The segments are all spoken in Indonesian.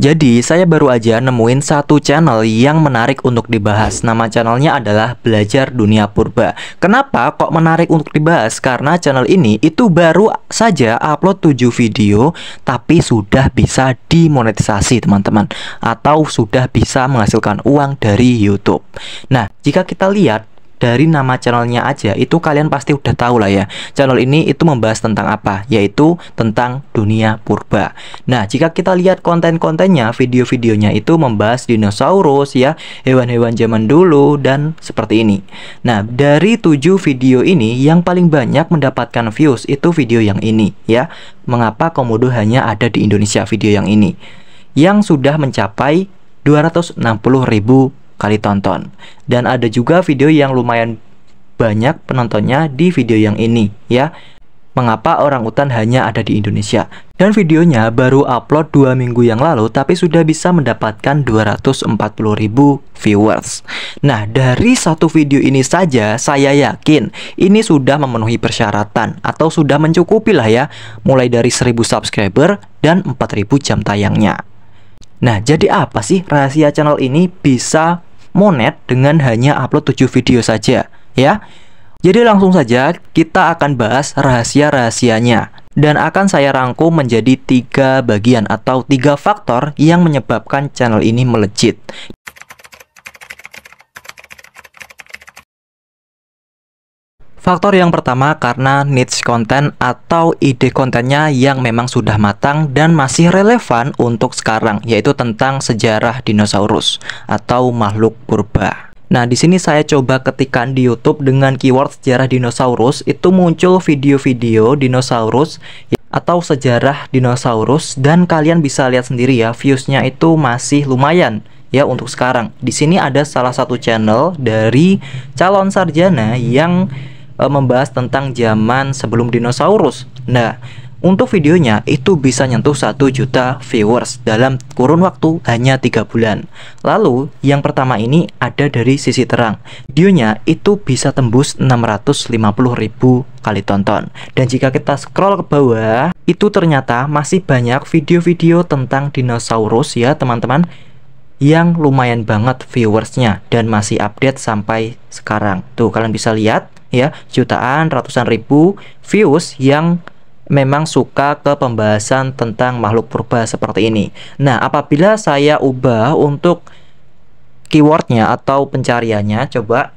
Jadi saya baru aja nemuin satu channel yang menarik untuk dibahas Nama channelnya adalah Belajar Dunia Purba Kenapa kok menarik untuk dibahas? Karena channel ini itu baru saja upload 7 video Tapi sudah bisa dimonetisasi teman-teman Atau sudah bisa menghasilkan uang dari Youtube Nah jika kita lihat dari nama channelnya aja itu kalian pasti udah tahu lah ya channel ini itu membahas tentang apa yaitu tentang dunia purba nah jika kita lihat konten-kontennya video-videonya itu membahas dinosaurus ya hewan-hewan zaman dulu dan seperti ini nah dari tujuh video ini yang paling banyak mendapatkan views itu video yang ini ya mengapa komodo hanya ada di Indonesia video yang ini yang sudah mencapai 260.000 kali tonton. Dan ada juga video yang lumayan banyak penontonnya di video yang ini ya. Mengapa orang utan hanya ada di Indonesia? Dan videonya baru upload dua minggu yang lalu tapi sudah bisa mendapatkan 240.000 viewers. Nah, dari satu video ini saja saya yakin ini sudah memenuhi persyaratan atau sudah mencukupi lah ya, mulai dari 1000 subscriber dan 4000 jam tayangnya. Nah, jadi apa sih rahasia channel ini bisa monet dengan hanya upload 7 video saja ya. Jadi langsung saja kita akan bahas rahasia-rahasianya dan akan saya rangkum menjadi tiga bagian atau tiga faktor yang menyebabkan channel ini melejit. Faktor yang pertama karena niche konten atau ide kontennya yang memang sudah matang dan masih relevan untuk sekarang, yaitu tentang sejarah dinosaurus atau makhluk purba. Nah, di sini saya coba ketikan di YouTube dengan keyword sejarah dinosaurus, itu muncul video-video dinosaurus atau sejarah dinosaurus dan kalian bisa lihat sendiri ya, viewsnya itu masih lumayan ya untuk sekarang. Di sini ada salah satu channel dari calon sarjana yang e, membahas tentang zaman sebelum dinosaurus. Nah, untuk videonya itu bisa nyentuh 1 juta viewers dalam kurun waktu hanya 3 bulan. Lalu yang pertama ini ada dari sisi terang. Videonya itu bisa tembus 650 ribu kali tonton. Dan jika kita scroll ke bawah, itu ternyata masih banyak video-video tentang dinosaurus ya teman-teman yang lumayan banget viewersnya dan masih update sampai sekarang. Tuh kalian bisa lihat ya jutaan ratusan ribu views yang memang suka ke pembahasan tentang makhluk purba seperti ini. Nah, apabila saya ubah untuk keywordnya atau pencariannya, coba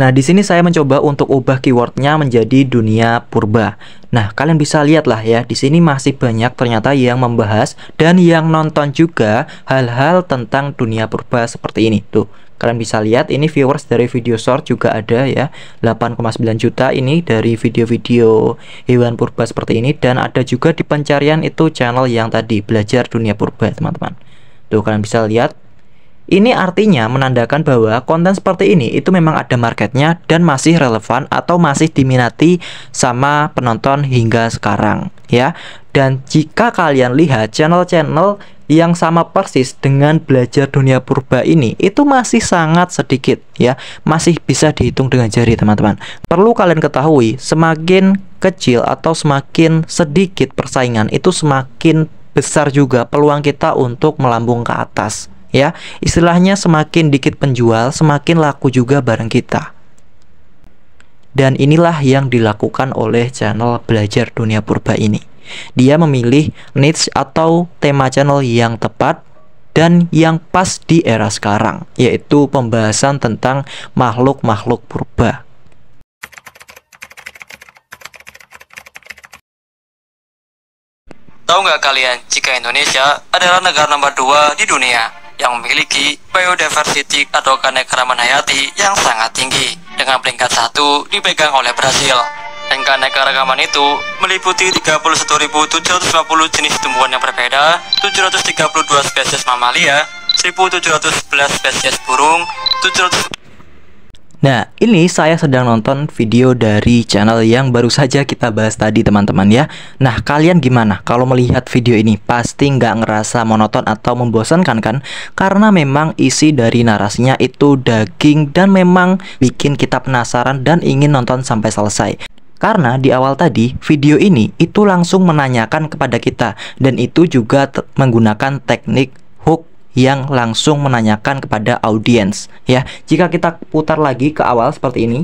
Nah, di sini saya mencoba untuk ubah keywordnya menjadi dunia purba. Nah, kalian bisa lihatlah ya, di sini masih banyak ternyata yang membahas dan yang nonton juga hal-hal tentang dunia purba seperti ini. Tuh, kalian bisa lihat ini viewers dari video short juga ada ya 8,9 juta ini dari video-video hewan purba seperti ini dan ada juga di pencarian itu channel yang tadi belajar dunia purba teman-teman tuh kalian bisa lihat ini artinya menandakan bahwa konten seperti ini itu memang ada marketnya dan masih relevan atau masih diminati sama penonton hingga sekarang ya. Dan jika kalian lihat channel-channel yang sama persis dengan belajar dunia purba ini itu masih sangat sedikit ya masih bisa dihitung dengan jari teman-teman perlu kalian ketahui semakin kecil atau semakin sedikit persaingan itu semakin besar juga peluang kita untuk melambung ke atas ya. Istilahnya semakin dikit penjual, semakin laku juga barang kita. Dan inilah yang dilakukan oleh channel Belajar Dunia Purba ini. Dia memilih niche atau tema channel yang tepat dan yang pas di era sekarang, yaitu pembahasan tentang makhluk-makhluk purba. Tahu nggak kalian jika Indonesia adalah negara nomor dua di dunia yang memiliki biodiversity atau keanekaragaman hayati yang sangat tinggi dengan peringkat satu dipegang oleh Brasil. Dan keanekaragaman itu meliputi 31.750 jenis tumbuhan yang berbeda, 732 spesies mamalia, 1.711 spesies burung, 700 Nah, ini saya sedang nonton video dari channel yang baru saja kita bahas tadi teman-teman ya Nah, kalian gimana kalau melihat video ini? Pasti nggak ngerasa monoton atau membosankan kan? Karena memang isi dari narasinya itu daging dan memang bikin kita penasaran dan ingin nonton sampai selesai karena di awal tadi, video ini itu langsung menanyakan kepada kita dan itu juga menggunakan teknik hook yang langsung menanyakan kepada audiens ya. Jika kita putar lagi ke awal seperti ini.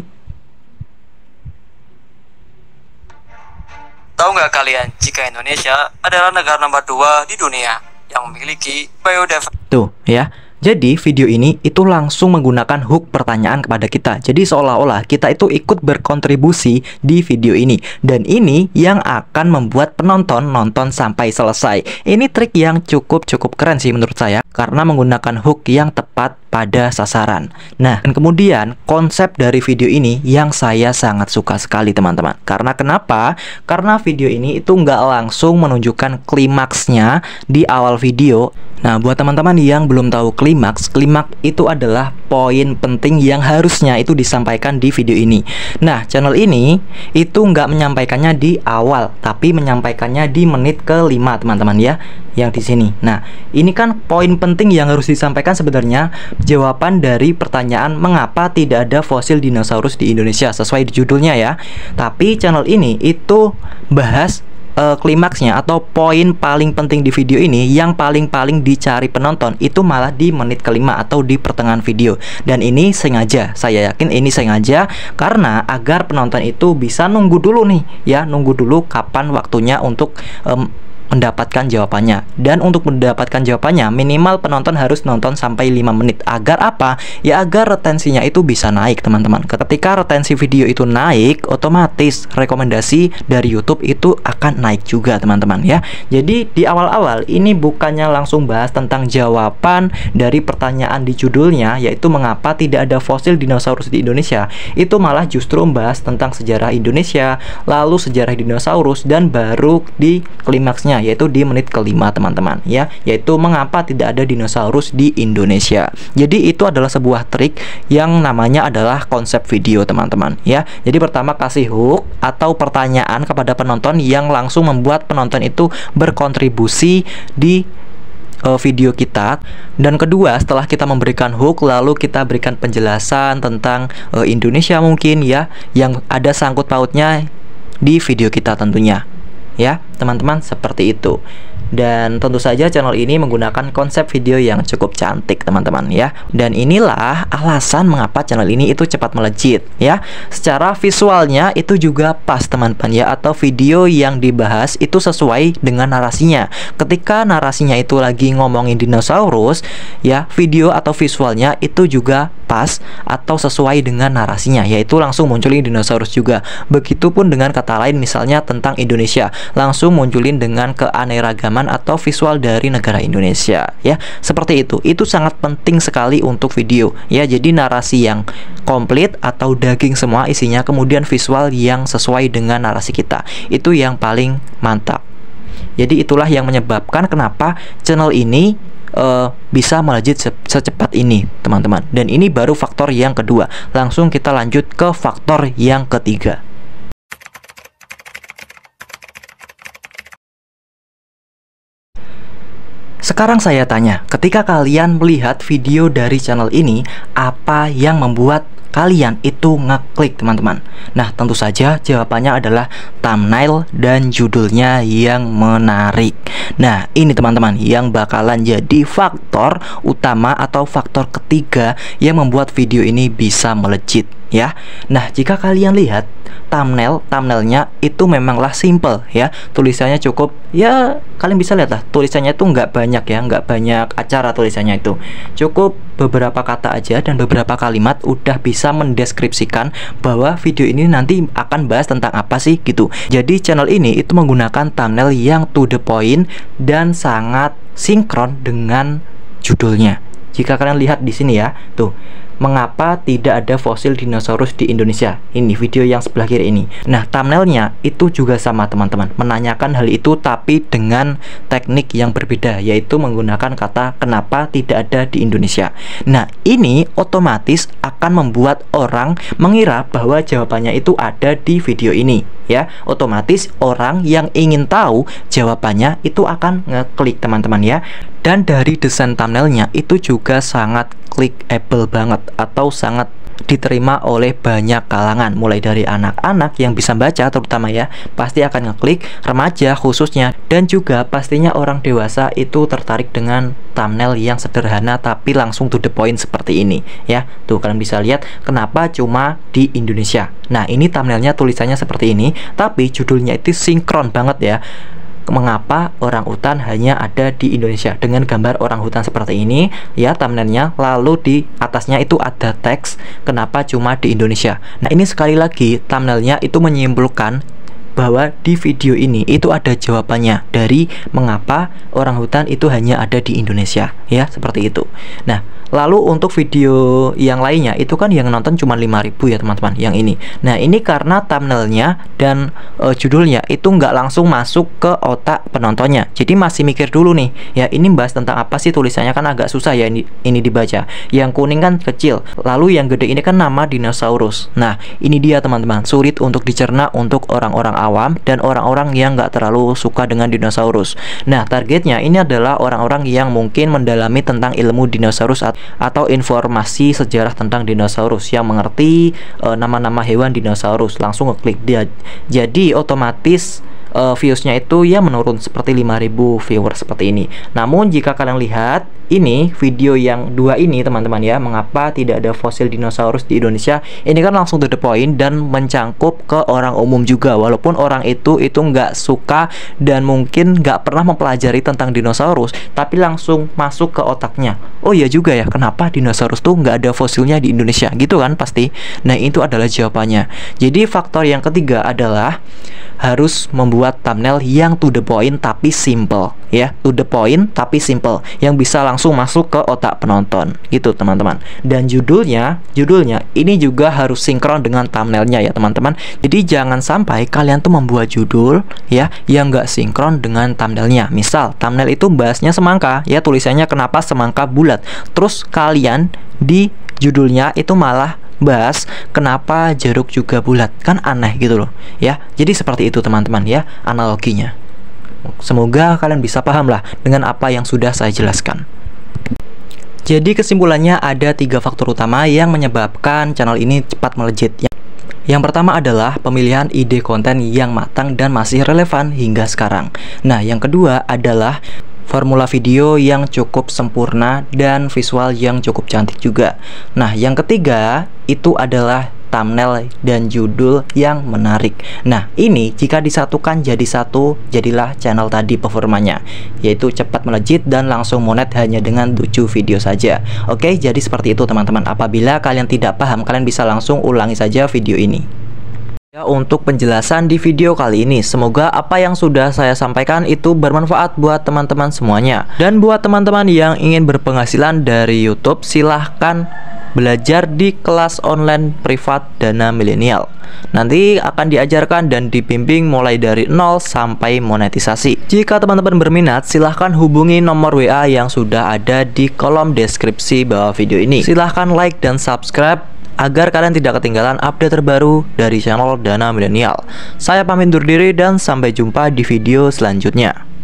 Tahu nggak kalian jika Indonesia adalah negara nomor dua di dunia yang memiliki biodiversitas? Tuh ya jadi video ini itu langsung menggunakan hook pertanyaan kepada kita. Jadi seolah-olah kita itu ikut berkontribusi di video ini. Dan ini yang akan membuat penonton nonton sampai selesai. Ini trik yang cukup-cukup keren sih menurut saya karena menggunakan hook yang tepat pada sasaran. Nah, dan kemudian konsep dari video ini yang saya sangat suka sekali teman-teman. Karena kenapa? Karena video ini itu nggak langsung menunjukkan klimaksnya di awal video. Nah, buat teman-teman yang belum tahu klimaks klimaks klimaks itu adalah poin penting yang harusnya itu disampaikan di video ini nah channel ini itu nggak menyampaikannya di awal tapi menyampaikannya di menit kelima teman-teman ya yang di sini nah ini kan poin penting yang harus disampaikan sebenarnya jawaban dari pertanyaan mengapa tidak ada fosil dinosaurus di Indonesia sesuai judulnya ya tapi channel ini itu bahas Eh, klimaksnya atau poin paling penting di video ini yang paling-paling dicari penonton itu malah di menit kelima atau di pertengahan video. Dan ini sengaja, saya yakin ini sengaja karena agar penonton itu bisa nunggu dulu nih, ya nunggu dulu kapan waktunya untuk um, mendapatkan jawabannya. Dan untuk mendapatkan jawabannya, minimal penonton harus nonton sampai 5 menit. Agar apa? Ya agar retensinya itu bisa naik, teman-teman. Ketika retensi video itu naik, otomatis rekomendasi dari YouTube itu akan naik juga, teman-teman ya. Jadi di awal-awal ini bukannya langsung bahas tentang jawaban dari pertanyaan di judulnya yaitu mengapa tidak ada fosil dinosaurus di Indonesia. Itu malah justru membahas tentang sejarah Indonesia, lalu sejarah dinosaurus dan baru di klimaksnya yaitu di menit kelima teman-teman ya yaitu mengapa tidak ada dinosaurus di Indonesia. Jadi itu adalah sebuah trik yang namanya adalah konsep video teman-teman ya. Jadi pertama kasih hook atau pertanyaan kepada penonton yang langsung membuat penonton itu berkontribusi di eh, video kita dan kedua setelah kita memberikan hook lalu kita berikan penjelasan tentang uh, Indonesia mungkin ya yang ada sangkut pautnya di video kita tentunya ya teman-teman seperti itu dan tentu saja channel ini menggunakan konsep video yang cukup cantik teman-teman ya. Dan inilah alasan mengapa channel ini itu cepat melejit ya. Secara visualnya itu juga pas teman-teman ya atau video yang dibahas itu sesuai dengan narasinya. Ketika narasinya itu lagi ngomongin dinosaurus ya, video atau visualnya itu juga pas atau sesuai dengan narasinya yaitu langsung munculin dinosaurus juga. Begitupun dengan kata lain misalnya tentang Indonesia, langsung munculin dengan keanekaragaman pemahaman atau visual dari negara Indonesia ya seperti itu itu sangat penting sekali untuk video ya jadi narasi yang komplit atau daging semua isinya kemudian visual yang sesuai dengan narasi kita itu yang paling mantap jadi itulah yang menyebabkan kenapa channel ini uh, bisa melejit secepat ini, teman-teman. Dan ini baru faktor yang kedua. Langsung kita lanjut ke faktor yang ketiga. Sekarang saya tanya, ketika kalian melihat video dari channel ini, apa yang membuat kalian itu ngeklik teman-teman Nah tentu saja jawabannya adalah thumbnail dan judulnya yang menarik Nah, ini teman-teman yang bakalan jadi faktor utama atau faktor ketiga yang membuat video ini bisa melejit ya. Nah, jika kalian lihat thumbnail, thumbnailnya itu memanglah simple ya. Tulisannya cukup ya kalian bisa lihat lah tulisannya itu nggak banyak ya, nggak banyak acara tulisannya itu. Cukup beberapa kata aja dan beberapa kalimat udah bisa mendeskripsikan bahwa video ini nanti akan bahas tentang apa sih gitu. Jadi channel ini itu menggunakan thumbnail yang to the point dan sangat sinkron dengan judulnya. Jika kalian lihat di sini ya, tuh mengapa tidak ada fosil dinosaurus di Indonesia ini video yang sebelah kiri ini nah thumbnailnya itu juga sama teman-teman menanyakan hal itu tapi dengan teknik yang berbeda yaitu menggunakan kata kenapa tidak ada di Indonesia nah ini otomatis akan membuat orang mengira bahwa jawabannya itu ada di video ini ya otomatis orang yang ingin tahu jawabannya itu akan ngeklik teman-teman ya dan dari desain thumbnailnya itu juga sangat apple banget atau sangat diterima oleh banyak kalangan mulai dari anak-anak yang bisa baca terutama ya pasti akan ngeklik remaja khususnya dan juga pastinya orang dewasa itu tertarik dengan thumbnail yang sederhana tapi langsung to the point seperti ini ya tuh kalian bisa lihat kenapa cuma di Indonesia nah ini thumbnailnya tulisannya seperti ini tapi judulnya itu sinkron banget ya mengapa orang hutan hanya ada di Indonesia dengan gambar orang hutan seperti ini ya thumbnailnya lalu di atasnya itu ada teks kenapa cuma di Indonesia nah ini sekali lagi thumbnailnya itu menyimpulkan bahwa di video ini itu ada jawabannya dari mengapa orang hutan itu hanya ada di Indonesia ya seperti itu nah lalu untuk video yang lainnya itu kan yang nonton cuma 5000 ya teman-teman yang ini nah ini karena thumbnailnya dan e, judulnya itu nggak langsung masuk ke otak penontonnya jadi masih mikir dulu nih ya ini bahas tentang apa sih tulisannya kan agak susah ya ini, ini dibaca yang kuning kan kecil lalu yang gede ini kan nama dinosaurus nah ini dia teman-teman sulit untuk dicerna untuk orang-orang awam dan orang-orang yang nggak terlalu suka dengan dinosaurus. Nah, targetnya ini adalah orang-orang yang mungkin mendalami tentang ilmu dinosaurus atau informasi sejarah tentang dinosaurus yang mengerti eh, nama-nama e, hewan dinosaurus langsung ngeklik dia. Jadi otomatis uh, viewsnya itu ya menurun seperti 5000 viewer seperti ini namun jika kalian lihat ini video yang dua ini teman-teman ya mengapa tidak ada fosil dinosaurus di Indonesia ini kan langsung to the point dan mencangkup ke orang umum juga walaupun orang itu itu nggak suka dan mungkin nggak pernah mempelajari tentang dinosaurus tapi langsung masuk ke otaknya oh iya juga ya kenapa dinosaurus tuh nggak ada fosilnya di Indonesia gitu kan pasti nah itu adalah jawabannya jadi faktor yang ketiga adalah harus membuat thumbnail yang to the point tapi simple ya to the point tapi simple yang bisa langsung masuk ke otak penonton gitu teman-teman dan judulnya judulnya ini juga harus sinkron dengan thumbnailnya ya teman-teman jadi jangan sampai kalian tuh membuat judul ya yang nggak sinkron dengan thumbnailnya misal thumbnail itu bahasnya semangka ya tulisannya kenapa semangka bulat terus kalian di judulnya itu malah bahas kenapa jeruk juga bulat kan aneh gitu loh ya jadi seperti itu teman-teman ya analoginya semoga kalian bisa paham lah dengan apa yang sudah saya jelaskan jadi kesimpulannya ada tiga faktor utama yang menyebabkan channel ini cepat melejit. Yang pertama adalah pemilihan ide konten yang matang dan masih relevan hingga sekarang. Nah, yang kedua adalah formula video yang cukup sempurna dan visual yang cukup cantik juga. Nah, yang ketiga itu adalah thumbnail dan judul yang menarik. Nah, ini jika disatukan jadi satu, jadilah channel tadi performanya, yaitu cepat melejit dan langsung monet hanya dengan 7 video saja. Oke, jadi seperti itu teman-teman. Apabila kalian tidak paham, kalian bisa langsung ulangi saja video ini. Ya, untuk penjelasan di video kali ini, semoga apa yang sudah saya sampaikan itu bermanfaat buat teman-teman semuanya. Dan buat teman-teman yang ingin berpenghasilan dari YouTube, silahkan belajar di kelas online privat Dana Milenial. Nanti akan diajarkan dan dibimbing mulai dari nol sampai monetisasi. Jika teman-teman berminat, silahkan hubungi nomor WA yang sudah ada di kolom deskripsi bawah video ini. Silahkan like dan subscribe agar kalian tidak ketinggalan update terbaru dari channel Dana Milenial. Saya pamit undur diri dan sampai jumpa di video selanjutnya.